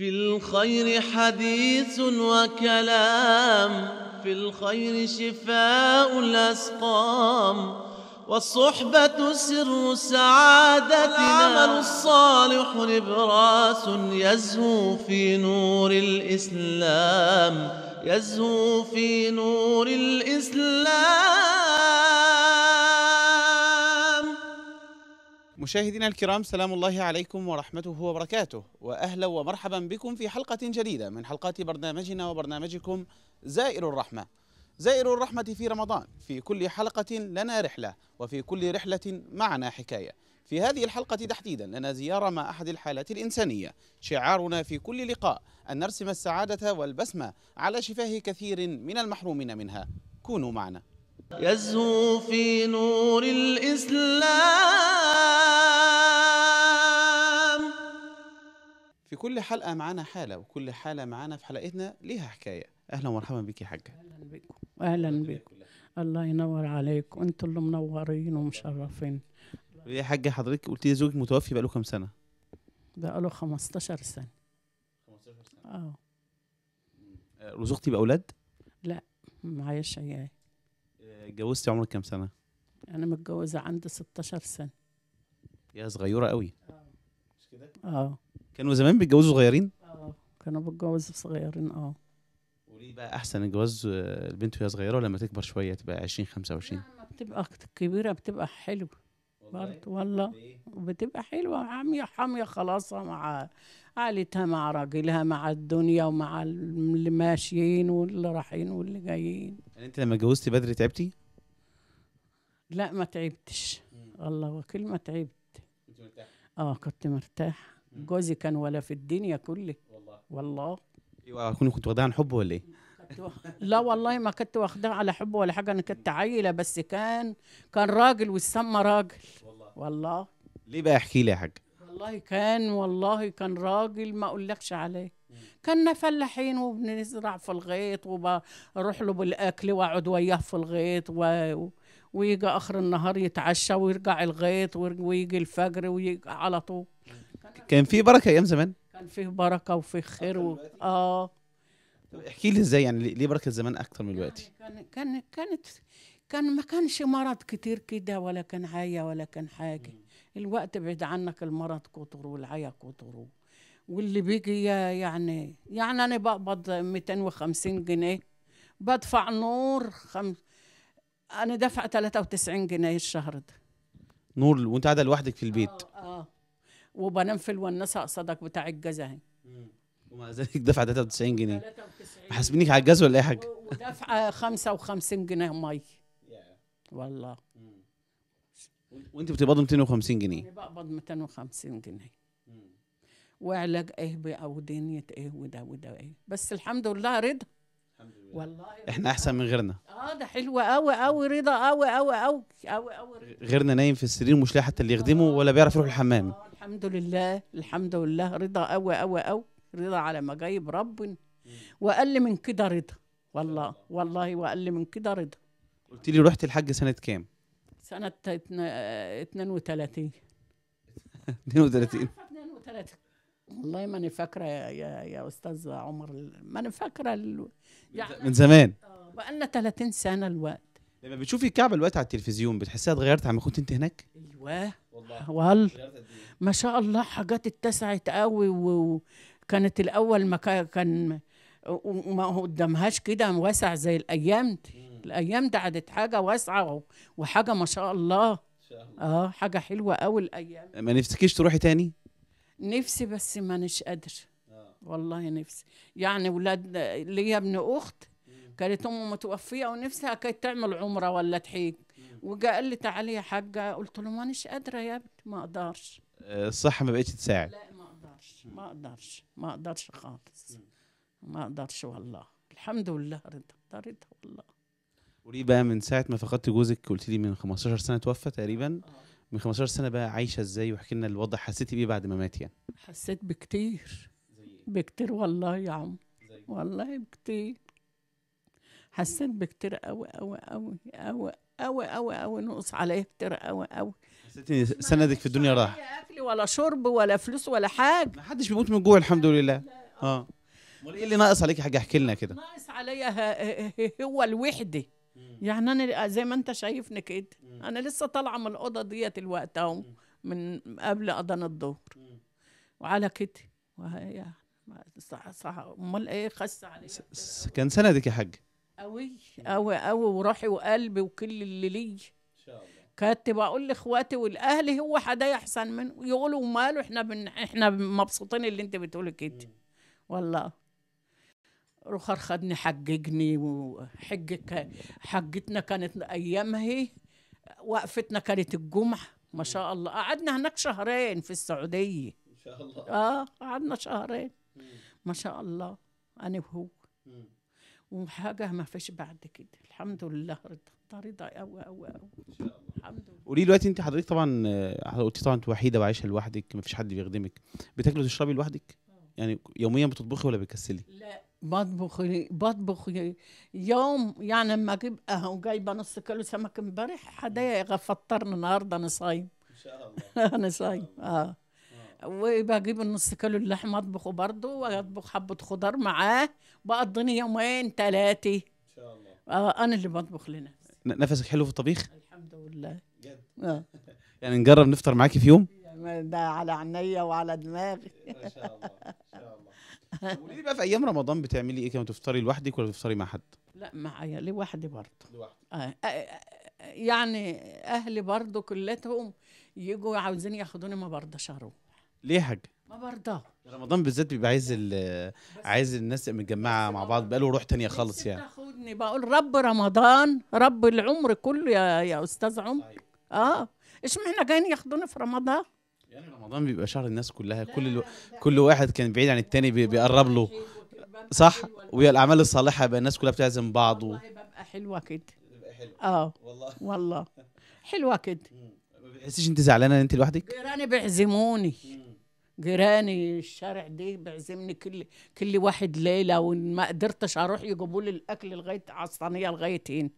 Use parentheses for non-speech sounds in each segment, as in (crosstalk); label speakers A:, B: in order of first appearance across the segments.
A: في الخير حديث وكلام في الخير شفاء الأسقام والصحبة سر سعادتنا العمل الصالح نبراس يزهو في نور الإسلام يزهو في نور الإسلام مشاهدينا الكرام سلام الله عليكم ورحمته وبركاته واهلا ومرحبا بكم في حلقه جديده من حلقات برنامجنا وبرنامجكم زائر الرحمه. زائر الرحمه في رمضان، في كل حلقه لنا رحله وفي كل رحله معنا حكايه. في هذه الحلقه تحديدا لنا زياره مع احد الحالات الانسانيه، شعارنا في كل لقاء ان نرسم السعاده والبسمه على شفاه كثير من المحرومين منها. كونوا معنا. يزهو في نور الاسلام في كل حلقة معانا حالة وكل حالة معانا في حلقتنا ليها حكاية أهلا ومرحبا بك يا حاجة أهلا بكم
B: أهلا بكم الله ينور عليكم أنتوا اللي منورين ومشرفين
A: يا حاجة حضرتك قلت لي زوجك متوفي بقاله كام سنة؟
B: بقاله 15 سنة 15 سنة اه,
A: آه، رزقتي بأولاد؟
B: لا معيش عيال
A: آه، اتجوزتي عمرك كام سنة؟
B: أنا متجوزة عندي 16 سنة
A: يا صغيرة قوي اه
B: مش كده؟ اه
A: كانوا زمان بيتجوزوا صغيرين اه
B: كانوا بيتجوزوا صغيرين اه
A: وليه بقى احسن الجواز آه، البنت وهي صغيره ولا لما تكبر شويه تبقى 20 25
B: لما بتبقى كبيره بتبقى حلوه برضه والله وبتبقى حلوه عاميه حاميه خلاصها مع عائلتها مع راجلها مع الدنيا ومع اللي ماشيين واللي رايحين واللي جايين يعني
A: انت لما اتجوزتي بدري تعبتي؟
B: لا ما تعبتش الله وكل ما تعبت اه كنت مرتاحه جوزي كان ولا في الدنيا كله والله والله
A: ايوه كنت واخداها عن حب ولا ايه؟
B: لا والله ما كنت واخداها على حب ولا حاجه انا كنت عيله بس كان كان راجل واتسمى راجل والله
A: والله ليه بقى احكي لي يا حاج
B: والله كان والله كان راجل ما اقولكش عليه كنا فلاحين وبنزرع في الغيط وبروح له بالاكل واقعد وياه في الغيط و... ويجي اخر النهار يتعشى ويرجع الغيط ويجي الفجر ويجي على طول
A: كان في بركه ايام زمان
B: كان فيه بركه وفيه خير و... اه احكي لي
A: ازاي يعني ليه بركه زمان اكتر من دلوقتي
B: يعني كان كان كانت كان ما كانش مرض كتير كده ولا كان عيا ولا كان حاجه الوقت بعيد عنك المرض كتر والعيا كتر واللي بيجي يعني يعني انا بقبض 250 جنيه بدفع نور خم... انا دافعه 93 جنيه الشهر ده
A: نور وانت قاعده لوحدك في البيت
B: اه, آه. وبنام في الونسه قصادك بتاع الجزا
A: ومع ذلك دفعه 93 جنيه 93 محاسبينك على الجاز ولا اي حاجه
B: ودفعه 55 جنيه ميه والله
A: وانت بتقبض 250 جنيه بقبض
B: 250 جنيه وعلاج ايه بقى ودنيا ايه وده وده ايه بس الحمد لله رضا والله
A: احنا احسن من غيرنا
B: اه ده حلو قوي قوي رضا قوي قوي قوي قوي قوي
A: غيرنا نايم في السرير ومش لاقي حتى اللي يخدمه آه، ولا بيعرف يروح الحمام آه
B: الحمد لله الحمد لله رضا قوي قوي قوي رضا على ما جايب ربنا واقل من كده رضا والله والله واقل من كده رضا قلت
A: لي رحت الحج سنه كام
B: سنه 32 32 32 والله ماني فاكره يا يا, يا استاذ عمر ماني فاكره ال... يعني من زمان بقى لنا 30 سنه الوقت
A: لما بتشوفي الكعبه الوقت على التلفزيون بتحسيها اتغيرت عما كنت انت هناك؟
B: ايوه والله إيه؟ ما شاء الله حاجات اتسعت قوي وكانت الاول ما كان وما قدامهاش كده واسع زي الايام دي الايام دي عادت حاجه واسعه وحاجه ما شاء الله اه حاجه حلوه قوي الايام
A: ما نفسكيش تروحي تاني
B: نفسي بس مانيش قادر آه. والله نفسي يعني ولاد ليا ابن اخت كانت امه متوفيه ونفسها كانت تعمل عمره ولا تحيج وقال قال لي تعالي يا حاجه قلت له مانيش قادره يا بنت ما اقدرش
A: آه، الصحه ما بقتش تساعد لا ما
B: اقدرش ما اقدرش ما اقدرش خالص ما اقدرش والله الحمد لله رضا رضا والله
A: وليه بقى من ساعه ما فقدت جوزك قلت لي من 15 سنه توفى تقريبا آه. من 15 سنه بقى عايشه ازاي واحكي لنا الوضع حسيتي بيه بعد ما مات يعني
B: حسيت بكتير بكتير والله يا عم والله بكتير حسيت بكتير قوي قوي قوي قوي قوي قوي قوي نقص عليا كتير قوي قوي
A: حسيتي سندك في الدنيا راح
B: اكل ولا شرب ولا فلوس ولا حاجه ما حدش
A: بيموت من جوع الحمد لله اه
B: امال ايه اللي ناقص عليكي
A: حاجه احكي لنا كده ناقص
B: عليا هو الوحده يعني انا زي ما انت شايفني كده انا لسه طالعه من الاوضه ديت الوقت اهو من قبل اذان الظهر وعلى كده وهي صح صح امال ايه خس عليا
A: كان سندك يا حاج
B: قوي قوي قوي وروحي وقلبي وكل اللي لي ان شاء الله كنت بقول لاخواتي والاهل هو حدايا احسن منه يقولوا ماله احنا بن... احنا مبسوطين اللي انت بتقولي كده والله رخر خدني حججني وحجك حجتنا كانت ايامها وقفتنا كانت الجمعه ما شاء الله قعدنا هناك شهرين في السعوديه ما شاء الله اه قعدنا شهرين ما شاء الله انا وهو وحاجه ما فيش بعد كده الحمد لله رضا رضا قوي قوي قوي ان شاء الله الحمد
A: لله قولي دلوقتي انت حضرتك طبعا آه، قلتي طبعا انت وحيده وعايشه لوحدك ما فيش حد بيخدمك بتاكلي وتشربي لوحدك آه. يعني يوميا بتطبخي ولا بتكسلي؟ لا
B: بطبخ بطبخ يوم يعني لما اجيب قهوه جايبه نص كيلو سمك امبارح حدا فطرنا النهارده انا صايم ان شاء الله انا صايم اه وبجيب النص كيلو اللحمه اطبخه برضه واطبخ حبه خضار معاه بقضيني يومين ثلاثه ان شاء الله اه انا اللي بطبخ لنفسي
A: نفسك حلو في الطبيخ؟ الحمد
B: لله جد اه
A: (laughs) يعني نجرب نفطر معاكي في يوم؟
B: ده على عينيا وعلى دماغي ما شاء الله
A: قولي بقى في ايام رمضان بتعملي ايه كده بتفطري لوحدك ولا بتفطري مع حد
B: لا معايا لوحدي برضه لوحدي آه،, آه،, آه. يعني اهلي برضه كلتهم يجوا عاوزين ياخدوني ما برضاش اروح ليه حاجه ما برضه رمضان
A: بالذات بيبقى عايز عايز الناس متجمعه مع بعض بقى له روح تانية خالص يعني
B: تاخدني بقول رب رمضان رب العمر كله يا يا استاذ عمر طيب. اه اشمعنى جايين ياخدوني في رمضان
A: يعني رمضان بيبقى شهر الناس كلها كل الو... كل واحد كان بعيد عن التاني بي... بيقرب له صح والاعمال الصالحه بقى الناس كلها بتعزم بعض والله
B: ببقى حلوه كده اه والله والله حلوه كده
A: ما بتحسيش انت زعلانه ان انت لوحدك جيراني بيعزموني
B: جيراني الشارع دي بيعزمني كل كل واحد ليله وما قدرتش اروح يجيبوا لي الاكل لغايه على الصينيه لغايه هنا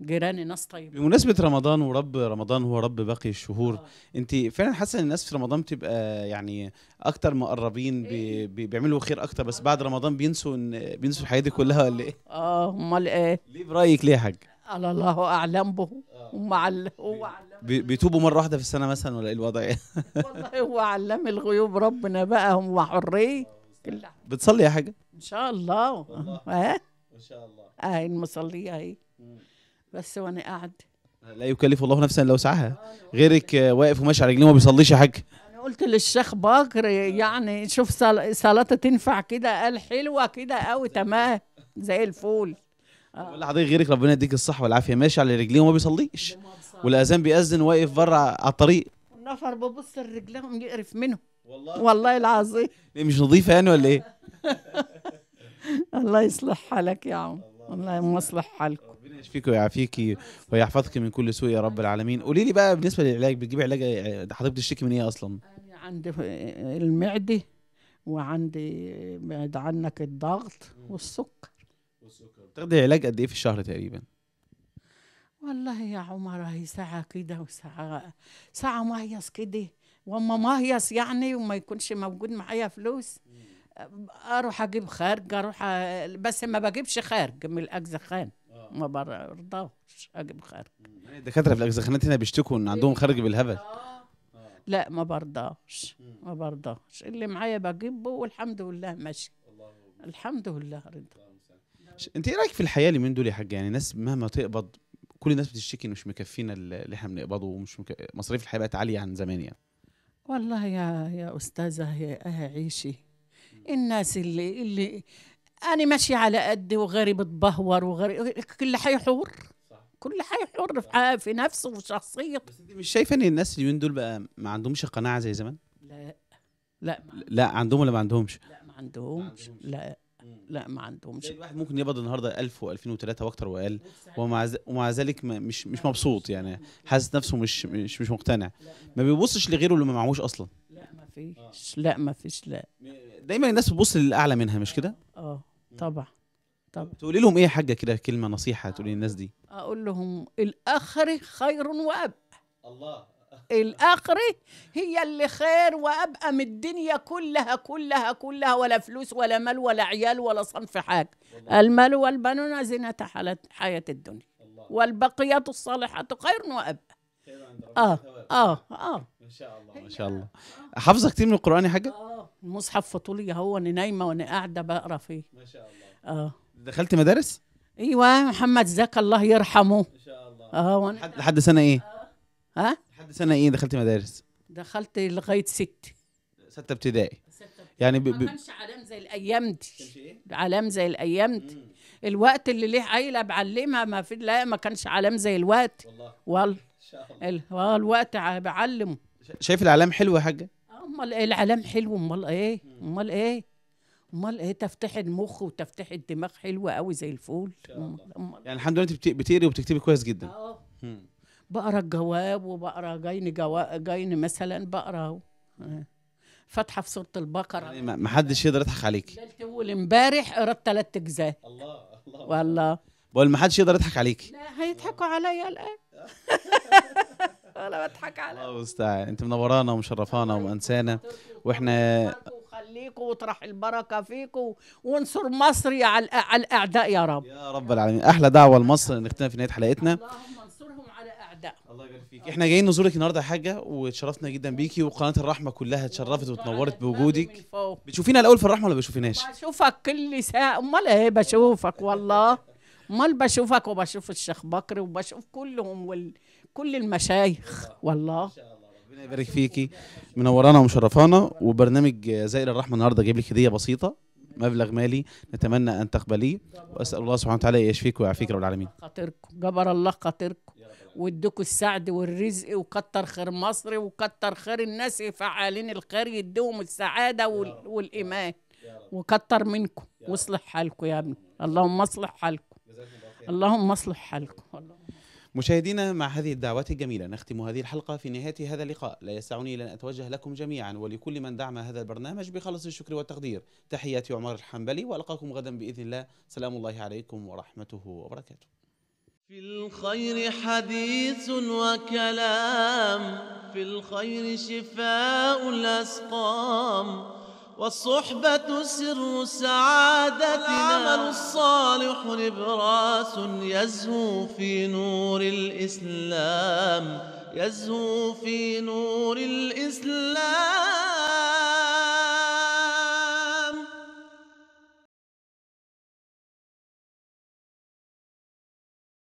B: جيراني ناس طيبه
A: بمناسبه رمضان ورب رمضان هو رب باقي الشهور آه. انت فعلا حاسه ان الناس في رمضان بتبقى يعني اكتر مقربين إيه؟ بي بيعملوا خير اكتر بس بعد رمضان بينسوا ان بينسوا الحياه دي كلها ولا ايه
B: اه امال ايه ليه برايك ليه يا حاج على الله اعلم به آه. هم علم هو علم
A: بيتوبوا مره واحده في السنه مثلا ولا ايه الوضع ايه (laughs)
B: والله هو علم الغيوب ربنا بقى هم حريه
A: بتصلي يا حاجه
B: ان شاء الله ها؟ إيه؟ ان شاء الله اه المصليه اهي بس وانا قاعد
A: لا يكلف الله نفسا لو سعها غيرك واقف وماشي على رجليه وما بيصليش يا حاج
B: انا قلت للشيخ بكر يعني شوف صلاته تنفع كده قال حلوه كده قوي تمام زي الفول آه.
A: ولا حضرتك غيرك ربنا يديك الصحه والعافيه ماشي على رجليه وما بيصليش والاذان بيأذن واقف بره على الطريق
B: النفر ببص لرجليهم يقرف منهم والله والله العظيم
A: إيه، مش نظيفه يعني ولا ايه
B: (laughs) الله يصلح حالك يا عم الله يصلح
A: حالكم ربنا يشفيك ويعافيك ويحفظك من كل سوء يا رب العالمين قولي لي بقى بالنسبه للعلاج بتجيبي علاج حضرتك بتشتكي من ايه اصلا
B: عندي المعده وعندي بعد عنك الضغط والسكر
A: والسكر بتاخدي علاج قد ايه في الشهر تقريبا
B: والله يا عمر هي ساعة كده وساعة ساعة مهيص كده واما مهيص يعني وما يكونش موجود معايا فلوس اروح اجيب خارج اروح أ... بس ما بجيبش خارج من الاجزخان ما برضاش اجيب خرج الدكاتره في
A: الاجزخانات بيشتكوا ان عندهم خرج بالهبل
B: لا ما برضاش ما برضاش اللي معايا بجيبه والحمد لله ماشي الحمد لله رضا
A: انت ايه رايك في الحياه اللي من دول يا حاج يعني ناس مهما تقبض كل الناس بتشتكي ان مش مكفينا اللي احنا بنقبضه ومش مك... مصاريف الحياه بقت عاليه عن زمان يعني
B: والله يا يا استاذه يا عيشي الناس اللي اللي أنا ماشي على قدي وغيري بتبهور وغيري كل حي حور كل حي حر في, نفسه وفي شخصيته بس أنت
A: مش شايفة إن الناس اليومين دول بقى ما عندهمش قناعة زي زمان؟
B: لا لا
A: ما لا عندهم ولا ما عندهمش؟
B: لا ما عندهمش لا
A: لا ما عندهمش الواحد ممكن يقبض النهارده 1000 و2003 واكتر واقل ومع ومع ذلك مش مش مبسوط يعني حاسس نفسه مش مش مش مقتنع ما بيبصش لغيره اللي ما معهوش اصلا لا ما فيش آه. لا ما فيش لا دايما الناس بتبص للاعلى منها مش كده؟
B: اه طبعا طبعا تقولي لهم ايه يا
A: حاجه كده كلمه نصيحه تقولي للناس دي
B: اقول لهم الاخر خير وابقى الله الاخر هي اللي خير وأبقى من الدنيا كلها كلها كلها ولا فلوس ولا مال ولا عيال ولا صنف حاجة والله. المال والبنون زينة حياة الدنيا الله. والبقيات الصالحات خير وأبقى خير عند آه. آه آه
A: آه إن شاء الله ما شاء الله حافظة كتير من القرآن يا حاجة؟
B: آه. المصحف في طولي اهو نايمه وانا قاعده بقرا فيه ما شاء الله اه
A: دخلت مدارس ايوه
B: محمد زكى الله يرحمه ما شاء الله اه وانا
A: لحد سنه ايه آه. ها آه. لحد سنه ايه دخلت مدارس
B: دخلت لغايه ست
A: سته ابتدائي يعني ب... ما كانش
B: علام زي الايام دي إيه؟ علام زي الايام دي مم. الوقت اللي ليه عيله بعلمها ما في لا ما كانش علام زي الوقت والله والله ال... آه، الوقت بعلمه
A: شايف الاعلام حلو يا حاجه
B: امال ايه العلام حلو امال ايه امال ايه امال ايه تفتح المخ وتفتح الدماغ حلوه قوي زي الفول يعني
A: الحمد لله انت بتقري وبتكتبي كويس جدا اه
B: بقرا الجواب وبقرا جايني جوا... جايني مثلا بقرا إيه. فاتحه في سوره البقره يعني ما
A: حدش يقدر يضحك عليكي
B: اول امبارح قرات ثلاث اجزاء الله
A: الله والله بقول ما حدش يقدر يضحك عليكي
B: لا هيضحكوا عليا الان (laughs) ولا بضحك على الله
A: المستعان انت منورانا ومشرفانا ومأنسانا واحنا
B: خليكم وطرح البركة فيكم وانصر مصر على على الأعداء يا رب يا
A: رب العالمين أحلى دعوة لمصر نختم في نهاية حلقتنا اللهم انصرهم على الله يبارك فيك احنا جايين نزورك النهارده يا حاجة واتشرفنا جدا بيكي وقناة الرحمة كلها اتشرفت وتنورت بوجودك بتشوفينا الأول في الرحمة ولا بتشوفيناش؟
B: بشوفك كل ساعة أمال إيه بشوفك والله امال بشوفك وبشوف الشيخ بكر وبشوف كلهم وال... كل المشايخ والله
A: ربنا يبارك فيكي منورانا ومشرفانا وبرنامج زائر الرحمه النهارده جايب لك هديه بسيطه مبلغ مالي نتمنى ان تقبليه واسال الله سبحانه وتعالى يشفيك ويعافيك رب العالمين
B: خاطركم جبر الله خاطركم وادوكوا السعد والرزق وكتر خير مصر وكتر خير الناس فعالين الخير يديهم السعاده والايمان
A: وكتر منكم واصلح حالكم يا ابني اللهم اصلح حالكم اللهم اصلح حالكم مشاهدينا مع هذه الدعوات الجميلة نختم هذه الحلقة في نهاية هذا اللقاء لا يسعني إلا أن أتوجه لكم جميعا ولكل من دعم هذا البرنامج بخلص الشكر والتقدير تحياتي عمر الحنبلي وألقاكم غدا بإذن الله سلام الله عليكم ورحمته وبركاته في الخير حديث وكلام في الخير شفاء الأسقام والصحبة سر سعادتنا العمل الصالح نبراس يزهو في نور الإسلام يزهو في نور الإسلام